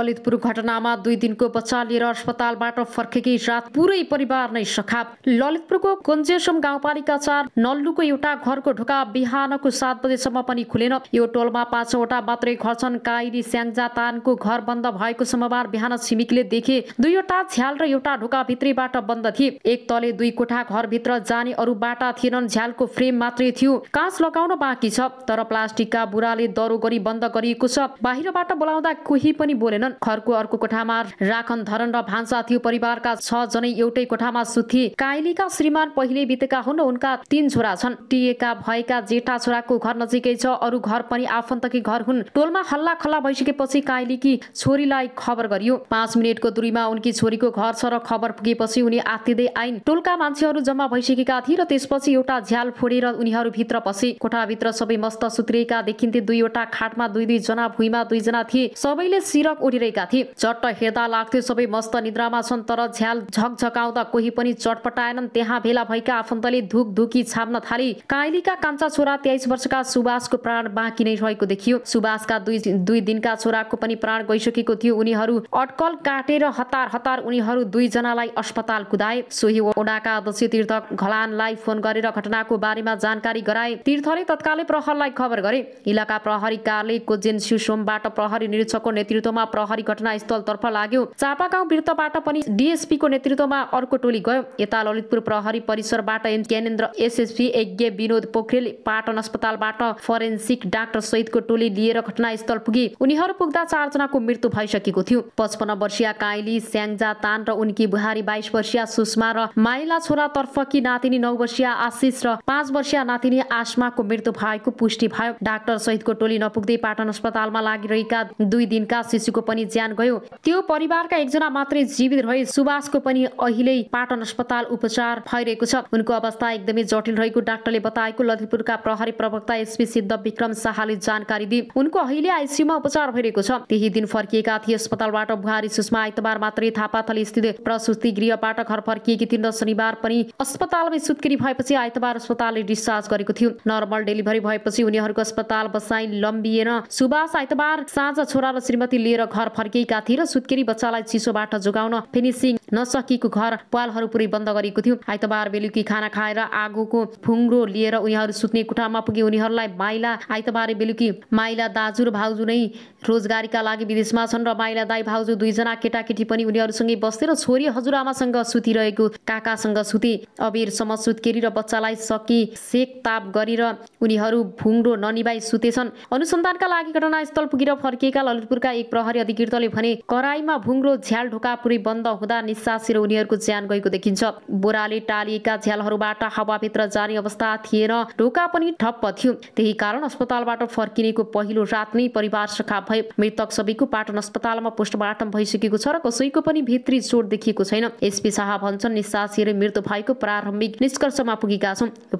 ललितपुर घटनामा दुई दिनको बच्चा लिएर अस्पतालबाट फर्केकी रात पुरै परिवार नै सखाप ललितपुरको कन्जेसम गाउँपालिका चार नल्लुको एउटा घरको ढोका बिहानको सात बजेसम्म पनि खुलेन यो टोलमा पाँचवटा मात्रै घर छन् काइरी स्याङ्जा तानको घर बन्द भएको सोमबार बिहान छिमेकीले देखे दुईवटा झ्याल र एउटा ढोका भित्रीबाट बन्द थिए एक तले दुई कोठा घरभित्र जाने अरू बाटा थिएनन् झ्यालको फ्रेम मात्रै थियो काँच लगाउन बाँकी छ तर प्लास्टिकका बुढाले दरो गरी बन्द गरिएको छ बाहिरबाट बोलाउँदा कोही पनि बोलेनन् मरण खरको अर्को कोठामा राखन धरन र भान्सा थियो परिवारका छ जनै एउटै कोठामा सुत्थे काइलीका श्रीमान पहिले बितेका हुन् उनका तीन छोरा छन् टिएका भएका जेठा छोराको घर नजिकै छ अरू घर पनि आफन्तकी घर हुन् टोलमा हल्ला खल्ला भइसकेपछि काइलीकी छोरीलाई खबर गरियो पाँच मिनटको दूरीमा उनकी छोरीको घर छ र खबर पुगेपछि उनी आत्तिँदै आइन् टोलका मान्छेहरू जम्मा भइसकेका थिए र त्यसपछि एउटा झ्याल फोडेर उनीहरू भित्र पसे कोठाभित्र सबै मस्त सुत्रिएका देखिन्थे दुईवटा खाटमा दुई दुईजना भुइँमा दुईजना थिए सबैले सिरक ओढेर गरिरहेका थिए चट्ट हेर्दा लाग्थ्यो सबै मस्त निद्रामा छन् तर झ्याल झकझकाउँदा कोही पनि चटपटाएनन् त्यहाँ भेला भएका आफन्तले धुकधुकी छाप्न थाले काइलीका कान्छा छोरा तेइस वर्षका सुभाषको प्राण बाँकी नै रहेको देखियो सुभाषका दुई दुई दिनका छोराको पनि प्राण गइसकेको थियो उनीहरू अड्कल काटेर हतार हतार उनीहरू दुईजनालाई अस्पताल कुदाए सोही ओडाका अध्यक्ष तीर्थ घलानलाई फोन गरेर घटनाको बारेमा जानकारी गराए तीर्थले तत्कालै प्रहरलाई खबर गरे इलाका प्रहरी कार्यालय कोजेन सिसोमबाट प्रहरी निरीक्षकको नेतृत्वमा प्रहरी तर्फ लाग्यो चापागाउँ वृत्तबाट पनि डिएसपीको नेतृत्वमा अर्को टोली गयो यता ललितपुर प्रहरी परिसरबाट एम ज्ञानेन्द्र एसएसपी यज्ञ विनोद पोखरेल पाटन अस्पतालबाट फरेन्सिक डाक्टर सहितको टोली लिएर घटनास्थल पुगे उनीहरू पुग्दा चारजनाको मृत्यु भइसकेको थियो पचपन्न वर्षीय काइली स्याङजा तान र उनकी बुहारी बाइस वर्षीय सुषमा र माइला छोरा कि नातिनी नौ वर्षीय आशिष र पाँच वर्षीय नातिनी आसमाको मृत्यु भएको पुष्टि भयो डाक्टर सहितको टोली नपुग्दै पाटन अस्पतालमा लागिरहेका दुई दिनका शिशुको पनि ज्यान गयो त्यो परिवारका एकजना मात्रै जीवित रहे सुभाषको पनि अहिले पाटन अस्पताल उपचार भइरहेको छ उनको अवस्था एकदमै जटिल रहेको डाक्टरले बताएको ललितपुरका प्रहरी प्रवक्ता एसपी सिद्ध विक्रम शाहले जानकारी दिए उनको अहिले आइसियुमा उपचार भइरहेको छ त्यही दिन फर्किएका थिए अस्पतालबाट बुहारी सुषमा आइतबार मात्रै थापाथली स्थित प्रसुति गृहबाट घर फर्किएकी थिइन् र शनिबार पनि अस्पतालमै सुत्केरी भएपछि आइतबार अस्पतालले डिस्चार्ज गरेको थियो नर्मल डेलिभरी भएपछि उनीहरूको अस्पताल बसाइ लम्बिएन सुभाष आइतबार साँझ छोरा र श्रीमती लिएर घर फर्किएका थिए र सुत्केरी बच्चालाई चिसोबाट जोगाउन फिनिसिङ नसकेको घर पालहरू पुरै बन्द गरेको थियो आइतबार बेलुकी खाना खाएर आगोको फुङ्रो लिएर उनीहरू सुत्ने कुठामा पुगे उनीहरूलाई माइला आइतबार बेलुकी माइला दाजु र भाउजू नै रोजगारीका लागि विदेशमा छन् र माइला दाई भाउजू दुईजना केटाकेटी पनि उनीहरूसँगै बस्थे र छोरी हजुरआमासँग सुतिरहेको काकासँग सुते अबेरसम्म सुत्केरी र बच्चालाई सकी सेक ताप गरेर उनीहरू फुङ्ग्रो ननिभाइ सुतेछन् अनुसन्धानका लागि घटनास्थल पुगेर फर्किएका ललितपुरका एक प्रहरी अधिकृतले भने कराईमा भुङ्रो झ्याल ढोकापुरी बन्द हुँदा निस्सासिएर उनीहरूको ज्यान गएको देखिन्छ बोराले टालिएका झ्यालहरूबाट हावाभित्र जाने अवस्था थिएन ढोका पनि ठप्प थियो त्यही कारण अस्पतालबाट फर्किनेको पहिलो रात नै परिवार सखा भए मृतक सबैको पाटन अस्पतालमा पोस्टमार्टम भइसकेको छ र कसैको पनि भित्री चोट देखिएको छैन एसपी शाह भन्छन् निस्सासिएर मृत्यु भएको प्रारम्भिक निष्कर्षमा पुगेका छौँ यो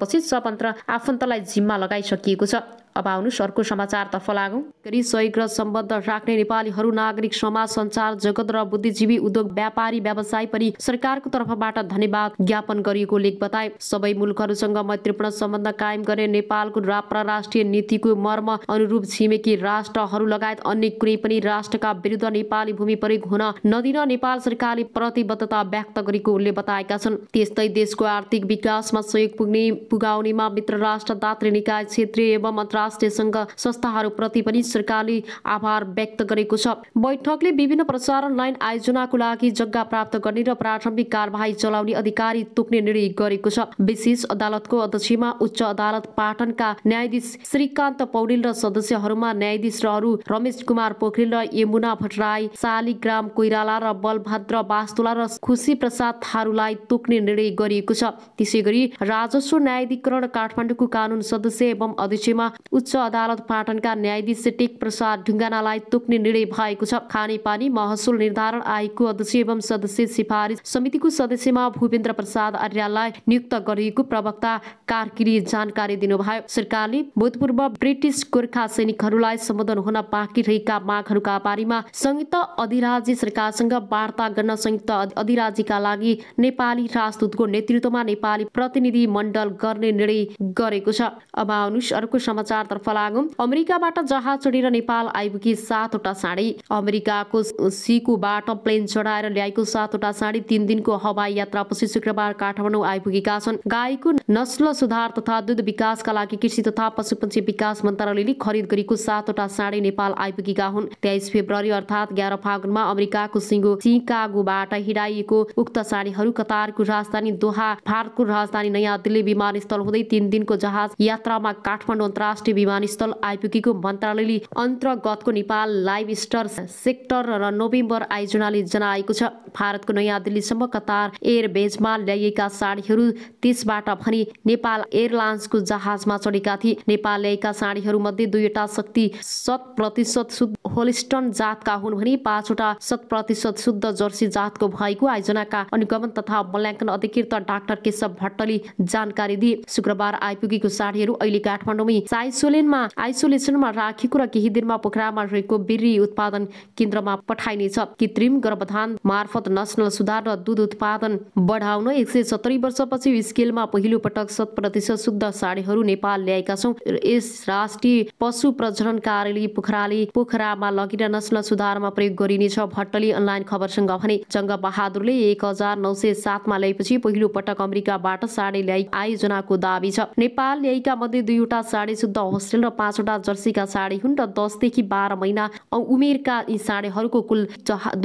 पछि सबन्त्र आफन्तलाई जिम्मा लगाइसकिएको छ अब आउनु अर्को समाचारतर्फ लागौँ गरी सहयोग सम्बन्ध राख्ने नेपालीहरू नागरिक समाज सञ्चार जगत र बुद्धिजीवी उद्योग व्यापारी व्यवसाय पनि सरकारको तर्फबाट धन्यवाद ज्ञापन गरिएको लेख बताए सबै मुलुकहरूसँग मैत्रीपूर्ण सम्बन्ध कायम गर्ने नेपालको राष्ट्रिय नीतिको मर्म अनुरूप छिमेकी राष्ट्रहरू लगायत अन्य कुनै पनि राष्ट्रका विरुद्ध नेपाली भूमि प्रयोग हुन नदिन नेपाल सरकारले प्रतिबद्धता व्यक्त गरेको उनले बताएका छन् त्यस्तै देशको आर्थिक विकासमा सहयोग पुग्ने पुगाउनेमा मित्र राष्ट्र दात्री निकाय क्षेत्रीय एवं मन्त्रालय स्टेसनका संस्थाहरूप्रति पनि सरकारले आभार व्यक्त गरेको छ बैठकले विभिन्न प्रसारण लाइन आयोजनाको लागि जग्गा प्राप्त गर्ने र प्रारम्भिक कारवाही चलाउने अधिकारी तोक्ने निर्णय गरेको छ विशेष अदालतको अध्यक्षमा उच्च अदालत पाटनका न्यायाधीश श्रीकान्त पौडेल र सदस्यहरूमा रहरू रमेश कुमार पोखरेल र यमुना भट्टराई शालिग्राम कोइराला र बलभद्र बास्तुला र खुसी प्रसाद थारूलाई तोक्ने निर्णय गरिएको छ त्यसै गरी राजस्व न्यायाधिकरण काठमाडौँको कानून सदस्य एवं अध्यक्षमा उच्च अदालत पाटनका न्यायाधीश टेक प्रसाद ढुङ्गानालाई तोक्ने निर्णय भएको छ खानेपानी महसुल निर्धारण आयोगको अध्यक्ष एवं सदस्य सिफारिस समितिको सदस्यमा भूपेन्द्र प्रसाद अर्याललाई नियुक्त गरिएको प्रवक्ता कार्कीले जानकारी दिनुभयो सरकारले भूतपूर्व ब्रिटिस गोर्खा सैनिकहरूलाई सम्बोधन हुन बाँकी रहेका मागहरूका बारेमा संयुक्त अधिराज्य सरकारसँग वार्ता गर्न संयुक्त अधिराज्यका लागि नेपाली राजदूतको नेतृत्वमा नेपाली प्रतिनिधि मण्डल गर्ने निर्णय गरेको छ अब आउनुहोस् अर्को समाचार चारतर्फ लागु अमेरिकाबाट जहाज चढेर नेपाल आइपुगी सातवटा साडी अमेरिकाको सिकुबाट प्लेन चढाएर ल्याएको सातवटा साडी तिन दिनको हवाई यात्रापछि शुक्रबार काठमाडौँ आइपुगेका छन् गाईको नस्ल सुधार तथा दुध विकासका लागि कृषि तथा पशुपक्षी विकास मन्त्रालयले खरिद गरेको सातवटा साडी नेपाल आइपुगेका हुन् तेइस फेब्रुअरी अर्थात् ग्यार फागुनमा अमेरिकाको सिङ्गो सिकागोबाट हिँडाइएको उक्त साँडीहरू कतारको राजधानी दोहा भारतको राजधानी नयाँ दिल्ली विमानस्थल हुँदै तिन दिनको जहाज यात्रामा काठमाडौँ अन्तर्राष्ट्रिय विमानस्थल आइपुगेको मन्त्रालयले अन्तर्गतको नेपाल लाइभ स्टार सेक्टर र नोभेम्बर आयोजनाले जनाएको छ भारतको नयाँ दिल्लीसम्म कतार एयर एयरबेजमा ल्याइएका साडीहरू त्यसबाट भने नेपाल एयरलाइन्सको जहाजमा चढेका थिए नेपाल ल्याएका मध्ये दुईवटा शक्ति शत प्रतिशत शुद्ध होलिस्टन जातका हुन् भने पाँचवटा शत प्रतिशत शुद्ध जर्सी जातको भएको आयोजनाका अनुगमन तथा मूल्याङ्कन अधिकृत डाक्टर केशव भट्टले जानकारी दिए शुक्रबार आइपुगेको साडीहरू अहिले काठमाडौँमै साइज आइसोलेनमा आइसोलेसनमा राखेको र केही दिनमा पोखरामा रहेको बिरी उत्पादन केन्द्रमा पठाइनेछ कृत्रिम गर्भधान मार्फत नस्ल सुधार र दुध उत्पादन बढाउन एक सय सत्तरी वर्षपछि स्केलमा पहिलो पटक शत प्रतिशत शुद्ध साडीहरू नेपाल ल्याएका छौँ यस राष्ट्रिय पशु प्रजनन कार्यालय पोखराले पोखरामा लगिन नस्ल सुधारमा प्रयोग गरिनेछ भट्टले अनलाइन खबरसँग भने जङ्ग बहादुरले एक हजार नौ सय सातमा ल्याएपछि पहिलो पटक अमेरिकाबाट साडी ल्याइ आयोजनाको दावी छ नेपाल ल्याएका मध्ये दुईवटा साडी शुद्ध होस्टेल र पाँचवटा जर्सीका साडी हुन् र दसदेखि बाह्र महिना उमेरका यी साडीहरूको कुल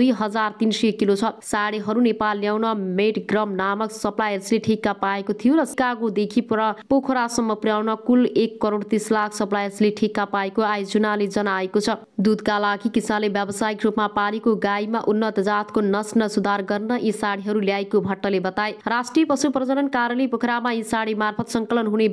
दुई हजार तिन सय किलो छ साडीहरू नेपाल ल्याउन मेड ग्रम नामक सप्लायर्सले ठिक्का पाएको थियो र कागोदेखि पोखरासम्म पुर्याउन कुल एक करोड तिस लाख सप्लायर्सले ठिक्का पाएको आयोजनाले जनाएको छ दुधका लागि किसानले व्यावसायिक रूपमा पालेको गाईमा उन्नत जातको नस्न सुधार गर्न यी साडीहरू ल्याएको भट्टले बताए राष्ट्रिय पशु प्रजनन कार्यालय पोखरामा यी साडी मार्फत संकलन हुने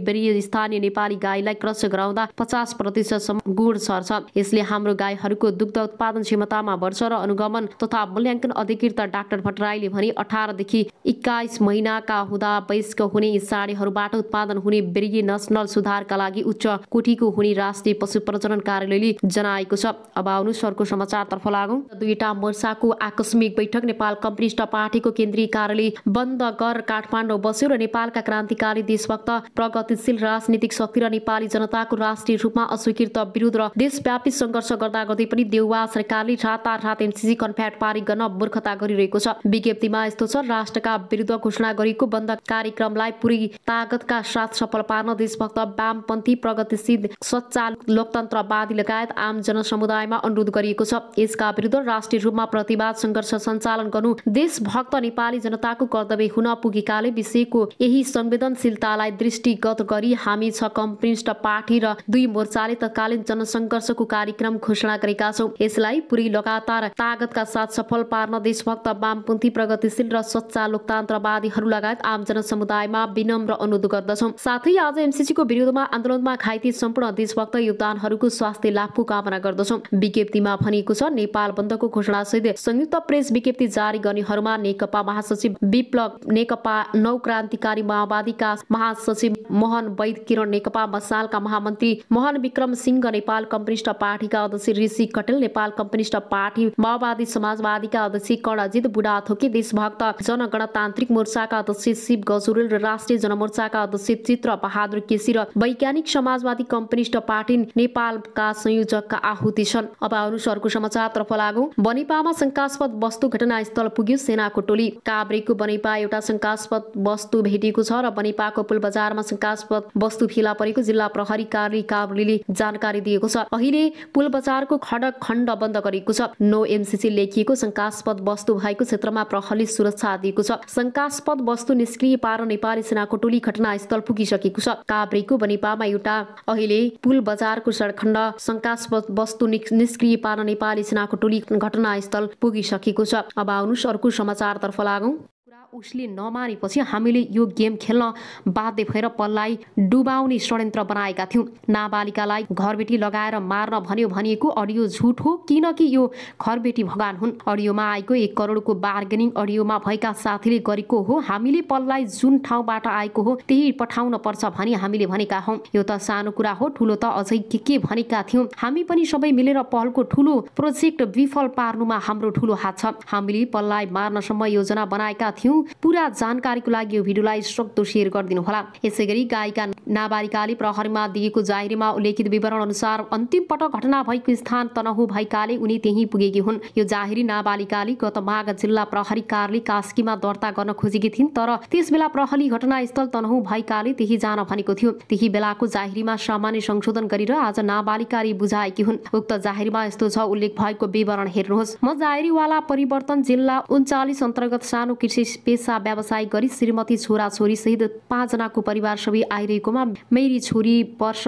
स्थानीय नेपाली गाईलाई क्रस गराउँदा पचास प्रतिशतसम्म गुण सर्छ यसले हाम्रो गाईहरूको दुग्ध उत्पादन क्षमतामा बढ्छ र अनुगमन तथा मूल्याङ्कन अधिकृत डाक्टर भट्टराईले भने अठारदेखि एक्काइस महिनाका हुँदा वयस्क हुने साडीहरूबाट उत्पादन हुने बेरिगी नसनल सुधारका लागि उच्च कोठीको हुने राष्ट्रिय पशु प्रजनन कार्यालयले जनाएको छ अब आउनु सरको समाचारतर्फ लागौँ दुईटा मोर्चाको आकस्मिक बैठक नेपाल कम्युनिष्ट पार्टीको केन्द्रीय कार्यालय बन्द गर काठमाडौँ बस्यो र नेपालका क्रान्तिकारी देशभक्त प्रगतिशील राजनीतिक शक्ति र नेपाली जनता देउवाको राष्ट्रिय रूपमा अस्वीकृत विरुद्ध र देशव्यापी सङ्घर्ष गर्दा गर्दै पनि देउवा सरकारले रातारात रात एमसिसी कन्फ्याट पारित गर्न मूर्खता गरिरहेको छ विज्ञप्तिमा यस्तो छ राष्ट्रका विरुद्ध घोषणा गरिएको बन्द कार्यक्रमलाई पूरी तागतका साथ सफल पार्न देशभक्त वामपन्थी प्रगतिशील सच्चा लोकतन्त्रवादी लगायत आम जनसमुदायमा अनुरोध गरिएको छ यसका विरुद्ध राष्ट्रिय रूपमा प्रतिवाद सङ्घर्ष सञ्चालन गर्नु देशभक्त नेपाली जनताको कर्तव्य हुन पुगेकाले विषयको यही संवेदनशीलतालाई दृष्टिगत गरी हामी छ कम्युनिस्ट पार्टी र दुई मोर्चाले तत्कालीन जनसङ्घर्षको कार्यक्रम घोषणा गरेका छौँ यसलाई पुरी लगातार तागतका साथ सफल पार्न देशभक्त वामपन्थी प्रगतिशील र सच्चा लोकतन्त्रवादीहरू लगायत आम जनसमुदायमा विनम्र अनुरोध गर्दछौँ साथै आज एमसिसीको विरोधमा आन्दोलनमा घाइते सम्पूर्ण देशभक्त योगदानहरूको स्वास्थ्य लाभको कामना गर्दछौँ विज्ञप्तिमा भनिएको छ नेपाल बन्दको घोषणासहित संयुक्त प्रेस विज्ञप्ति जारी गर्नेहरूमा नेकपा महासचिव विप्लव नेकपा नौ क्रान्तिकारी माओवादीका महासचिव मोहन वैद किरण नेकपा मसालका महा महामन्त्री मोहन विक्रम सिंह नेपाल कम्युनिष्ट पार्टीका अध्यक्ष ऋषि कटेल नेपाल कम्युनिष्ट पार्टी माओवादी समाजवादीका अध्यक्ष कर्णजित बुढाथोकी देशभक्त जनगणतान्त्रिक मोर्चाका अध्यक्ष शिव गजुरेल र राष्ट्रिय जनमोर्चाका अध्यक्ष चित्र बहादुर केसी र वैज्ञानिक समाजवादी कम्युनिष्ट पार्टी नेपालका संयोजकका आहुति छन् अब अरू अर्को समाचारतर्फ लागौँ बनेपामा शङ्कास्पद वस्तु घटनास्थल पुग्यो सेनाको टोली काभ्रेको बनेपा एउटा शङ्कास्पद वस्तु भेटिएको छ र बनेपाको पुल बजारमा शङ्कास्पद वस्तु फेला परेको जिल्ला प्रहरी अधिकारी काभ्रेले जानकारी दिएको छ अहिले पुल बजारको खडक खण्ड बन्द गरिएको छ नो एमसिसी लेखिएको शङ्कास्पद वस्तु भएको क्षेत्रमा प्रहरी सुरक्षा दिएको छ शङ्कास्पद वस्तु निष्क्रिय पार नेपाली सेनाको टोली घटनास्थल पुगिसकेको छ काभ्रेको बनेपामा एउटा अहिले पुल बजारको सडक खण्ड शङ्कास्पद वस्तु निष्क्रिय पार नेपाली सेनाको टोली घटनास्थल पुगिसकेको छ अब आउनुहोस् अर्को समाचारतर्फ लागौँ उसले नमानेपछि हामीले यो गेम खेल्न बाध्य भएर पललाई डुबाउने षड्यन्त्र बनाएका थियौँ नाबालिकालाई घरबेटी लगाएर मार्न भन्यो भनिएको अडियो झुट हो किनकि यो घरबेटी भगान हुन् अडियोमा आएको एक करोडको बार्गेनिङ अडियोमा भएका साथीले गरेको हो हामीले पललाई जुन ठाउँबाट आएको हो त्यही पठाउन पर्छ भनी हामीले भनेका हौ यो त सानो कुरा हो ठुलो त अझै के के भनेका थियौँ हामी पनि सबै मिलेर पहलको ठुलो प्रोजेक्ट विफल पार्नुमा हाम्रो ठुलो हात छ हामीले पललाई मार्नसम्म योजना बनाएका थियौँ पुरा जानकारीको लागि यो भिडियोलाई सक्दो सेयर गरिदिनुहोला यसै गरी गायिका नाबालिकाले प्रहरीमा दिएको जाहेरीमा उल्लेखित विवरण अनुसार अन्तिम पटक घटना भएको स्थान तनहु भएकाले उनी त्यही पुगेकी हुन् यो जाहेरी नाबालिकाले गत माघ जिल्ला प्रहरी कार्यले कास्कीमा दर्ता गर्न खोजेकी थिइन् तर त्यस बेला प्रहरी घटनास्थल तनहु भएकाले त्यही जान भनेको थियो त्यही बेलाको जाहेरीमा सामान्य संशोधन गरेर आज नाबालिकाले बुझाएकी हुन् उक्त जाहेरीमा यस्तो छ उल्लेख भएको विवरण हेर्नुहोस् म जाहेरीवाला परिवर्तन जिल्ला उन्चालिस अन्तर्गत सानो कृषि पेसा व्यवसाय गरी श्रीमती छोरा छोरी सहित पाँचजनाको परिवार सबै आइरहेकोमा मेरी छोरी वर्ष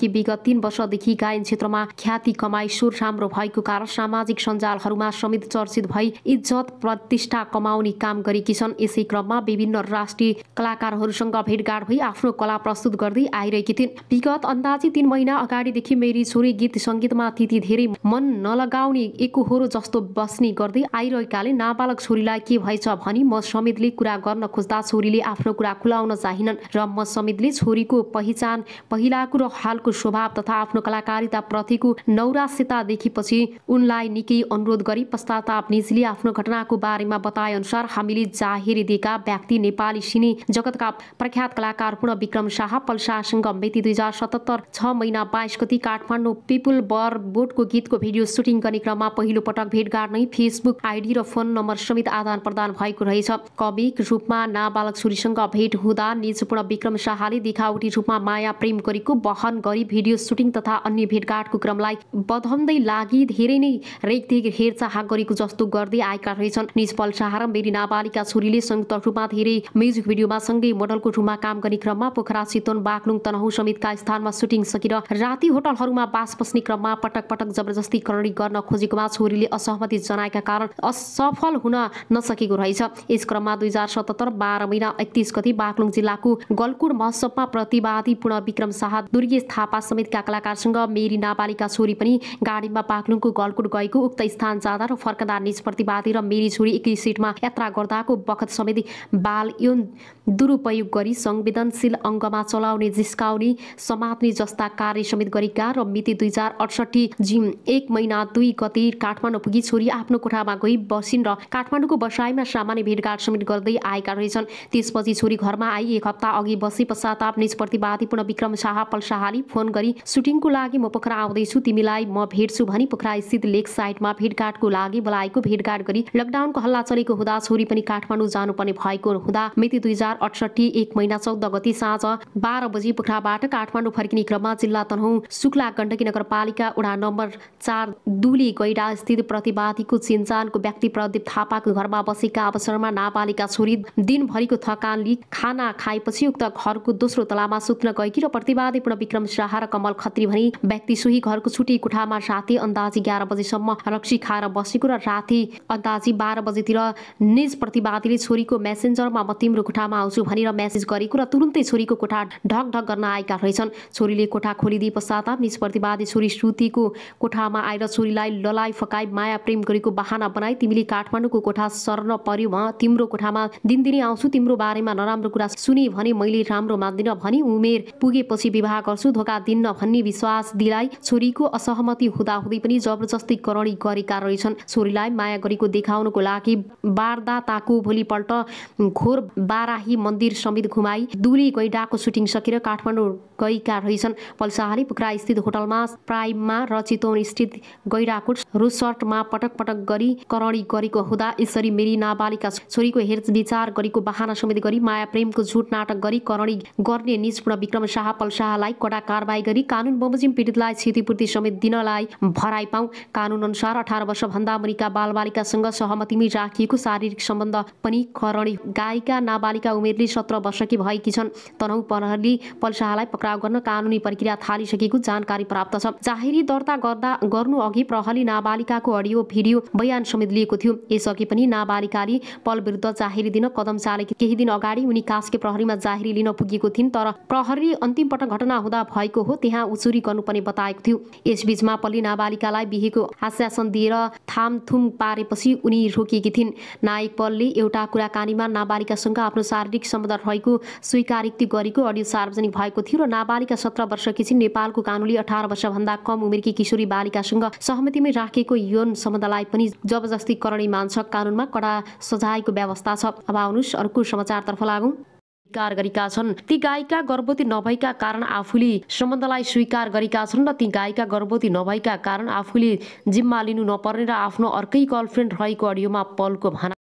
कि विगत तीन वर्षदेखि गायन क्षेत्रमा ख्याति कमाई सुर राम्रो भएको कारण सामाजिक सञ्जालहरूमा समेत चर्चित भई इज्जत प्रतिष्ठा कमाउने काम गरेकी छन् यसै क्रममा विभिन्न राष्ट्रिय कलाकारहरूसँग भेटघाट भई आफ्नो कला प्रस्तुत गर्दै आइरहेकी थिइन् विगत अन्दाजी तीन महिना अगाडिदेखि मेरी छोरी गीत सङ्गीतमा त्यति धेरै मन नलगाउने एकहोरो जस्तो बस्ने गर्दै आइरहेकाले नाबालक छोरीलाई के भएछ भनी म समितले कुरा गर्न खोज्दा छोरीले आफ्नो कुरा खुलाउन चाहिनन् र म समितले छोरीको पहिचान पहिलाको र हालको स्वभाव तथा आफ्नो कलाकारिता प्रतिको नौरासिता देखेपछि उनलाई निकै अनुरोध गरी पश्चाताप निजले आफ्नो घटनाको बारेमा बताए अनुसार हामीले जाहेरिदिएका व्यक्ति नेपाली सिने जगतका प्रख्यात कलाकार पूर्ण विक्रम शाह पल्सासँग मिति दुई हजार सतहत्तर छ महिना बाइस गति काठमाडौँ पिपुल बर बोटको गीतको भिडियो सुटिङ गर्ने क्रममा पहिलो पटक भेटघाट नै फेसबुक आइडी र फोन नम्बर समेत आदान प्रदान भएको रहेछ कमिक रूपमा नाबालक छोरीसँग भेट हुँदा निजपूर्ण विक्रम शाहले देखावटी रूपमा माया प्रेम गरेको वहन गरी भिडियो सुटिङ तथा अन्य भेटघाटको क्रमलाई बधाउँदै लागि धेरै नै रेखदेख हेरचाह गरेको जस्तो गर्दै आएका रहेछन् निजपल शाह र मेरी नाबालिका छोरीले संयुक्त रूपमा धेरै म्युजिक भिडियोमा सँगै मोडलको रूपमा काम गर्ने क्रममा पोखरा चितवन बागलुङ तनहु समेतका स्थानमा सुटिङ सकेर राति होटलहरूमा बास बस्ने क्रममा पटक पटक जबरजस्ती करणी गर्न खोजेकोमा छोरीले असहमति जनाएका कारण असफल हुन नसकेको रहेछ यस क्रम क्रममा दुई हजार सतहत्तर बाह्र महिना एकतिस गति बागलुङ जिल्लाको गलकुट महोत्सवमा प्रतिवादी पूर्ण विक्रम शाह दुर्गे थापा समेतका कलाकारसँग मेरी नाबालिका छोरी पनि गाडीमा बागलुङको गलकुट गएको उक्त स्थान जाँदा र निज प्रतिवादी र मेरी छोरी एकै सिटमा यात्रा गर्दाको बखत समेत बाल यौन दुरुपयोग गरी संवेदनशील अङ्गमा चलाउने जिस्काउने समात्ने जस्ता कार्य समेत गरेका र मिति दुई हजार अडसठी जिम एक महिना दुई गति काठमाडौँ पुगी छोरी आफ्नो कोठामा गई बसिन् र काठमाडौँको बसाईमा सामान्य भेटघाट समेत गर्दै आएका रहेछन् त्यसपछि छोरी घरमा आई एक हप्ता अघि बसी पश्चात निज प्रतिवादी पूर्ण विक्रम शाह पल्साहाली फोन गरी सुटिङको लागि म पोखरा आउँदैछु तिमीलाई म भेट्छु भनी पोखरा स्थित लेक साइडमा भेटघाटको लागि बोलाएको भेटघाट गरी लकडाउनको हल्ला चलेको हुँदा छोरी पनि काठमाडौँ जानुपर्ने भएको हुँदा मिति दुई हजार अठसट्ठी एक महिना चौध गति साँझ बाह्र बजी पोखराबाट काठमाडौँ फर्किने क्रममा जिल्ला तनहुँ शुक्ला गण्डकी नगरपालिका वडा नम्बर चार दुली गैडा स्थित प्रतिवादीको चिन्जानको व्यक्ति प्रदीप थापाको घरमा बसेका अवसरमा नापा नगरपालिका छोरी दिनभरिको थकानले खाना खाएपछि उक्त घरको दोस्रो तलामा सुत्न गएकी र प्रतिवादी पूर्ण शाह र कमल खत्री भनी व्यक्ति सोही घरको छुट्टी कोठामा राति अन्दाजी एघार बजेसम्म रक्सी खाएर बसेको र राति अन्दाजी बाह्र बजेतिर निज प्रतिवादीले छोरीको मेसेन्जरमा म तिम्रो कोठामा आउँछु भनेर मेसेज गरेको र तुरुन्तै छोरीको कोठा ढक ढक गर्न आएका रहेछन् छोरीले कोठा खोलिदिए पश्चात निज प्रतिवादी छोरी श्रुतिको कोठामा आएर छोरीलाई ललाई फकाई माया प्रेम गरेको बहाना बनाई तिमीले काठमाडौँको कोठा सर्न पर्यो तिम्रो कोठामा दिनदिनै आउँछु तिम्रो बारेमा नराम्रो कुरा सुने भने मैले राम्रो मान्दिनँ भनी उमेर पुगेपछि विवाह गर्छु धोका दिन्न भन्ने विश्वास दिलाई छोरीको असहमति हुँदाहुँदै पनि जबरजस्ती करणी गरेका रहेछन् छोरीलाई माया गरेको देखाउनको लागि वारदाताको भोलिपल्ट घोर बाराही मन्दिर समेत घुमाई दुली गैडाको सुटिङ सकेर काठमाडौँ गएका रहेछन् पल्साहाली पोखरा स्थित होटलमा प्राइममा र चितवन स्थित गैडाकोट रोसर्टमा पटक पटक गरी करणी गरेको हुँदा यसरी मेरी नाबालिका छोरीको विचार गरेको बाहना समेत गरी माया प्रेमको झुट नाटक गरी करणी गर्ने निष्पूर्ण विक्रम शाह पल शाहलाई कडा कारवाही गरी कानुन बमोजिम पीडितलाई क्षतिपूर्ति समेत दिनलाई भराइ पाऊ कानुन अनुसार अठार वर्षभन्दा मुनिका बालबालिकासँग सहमतिमै राखिएको शारीरिक सम्बन्ध पनि करणी गायिका नाबालिका उमेरले सत्र वर्षकी भएकी छन् तनहु प्रहरी पलशाहलाई पक्राउ गर्न कानुनी प्रक्रिया थालिसकेको जानकारी प्राप्त छ जाहेरी दर्ता गर्दा गर्नु अघि प्रहरी नाबालिकाको अडियो भिडियो बयान समेत लिएको थियो यसअघि पनि नाबालिकाले पल विरुद्ध विरुद्ध जाहेरी दिन कदम चाले केही दिन अगाडि उनी कास्के प्रहरीमा जाहेरी लिन पुगेको थिइन् तर प्रहरी अन्तिम पटक घटना हुँदा भएको हो त्यहाँ उचुरी गर्नुपर्ने बताएको थियो यसबीचमा पल्ली नाबालिकालाई बिहेको आश्वासन दिएर थामथुम पारेपछि उनी रोकिएकी थिइन् नायक पल्ली एउटा कुराकानीमा नाबालिकासँग आफ्नो शारीरिक सम्बन्ध रहेको स्वीकारोक्ति गरेको अडियो सार्वजनिक भएको थियो र नाबालिका सत्र वर्षकी नेपालको कानुनले अठार वर्षभन्दा कम उमेरकी किशोरी बालिकासँग सहमतिमै राखेको यौन सम्बन्धलाई पनि जबरजस्ती करणी मान्छ कानुनमा कडा सजायको व्यवस्था अवस्था छ अब आउनुहोस् अर्को समाचारतर्फ लागौँ स्वीकार गरेका छन् ती गायिका गर्भवती नभएका कारण आफूले सम्बन्धलाई स्वीकार गरेका छन् र ती गायिका गर्भवती नभएका कारण आफूले जिम्मा लिनु नपर्ने र आफ्नो अर्कै गर्लफ्रेन्ड रहेको अडियोमा पलको भाना